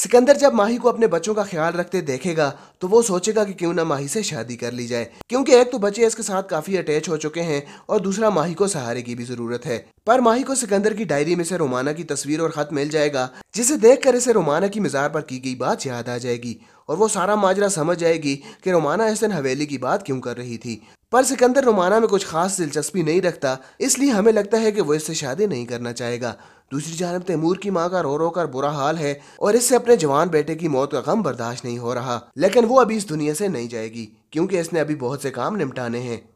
सिकंदर जब माही को अपने बच्चों का ख्याल रखते देखेगा तो वो सोचेगा कि क्यों ना माही से शादी कर ली जाए क्योंकि एक तो बच्चे इसके साथ काफी अटैच हो चुके हैं और दूसरा माही को सहारे की भी जरूरत है पर माही को सिकंदर की डायरी में से रोमाना की तस्वीर और खत मिल जाएगा जिसे देख कर इसे रोमाना की मजार पर की गई बात याद आ जाएगी और वो सारा माजरा समझ जाएगी कि रोमाना इस दिन हवेली की बात क्यों कर रही थी पर सिकंदर रोमाना में कुछ खास दिलचस्पी नहीं रखता इसलिए हमें लगता है कि वो इससे शादी नहीं करना चाहेगा दूसरी जानब तैमूर की माँ का रो रो कर बुरा हाल है और इससे अपने जवान बेटे की मौत का गम बर्दाश्त नहीं हो रहा लेकिन वो अभी इस दुनिया से नहीं जाएगी क्योंकि इसने अभी बहुत से काम निपटाने हैं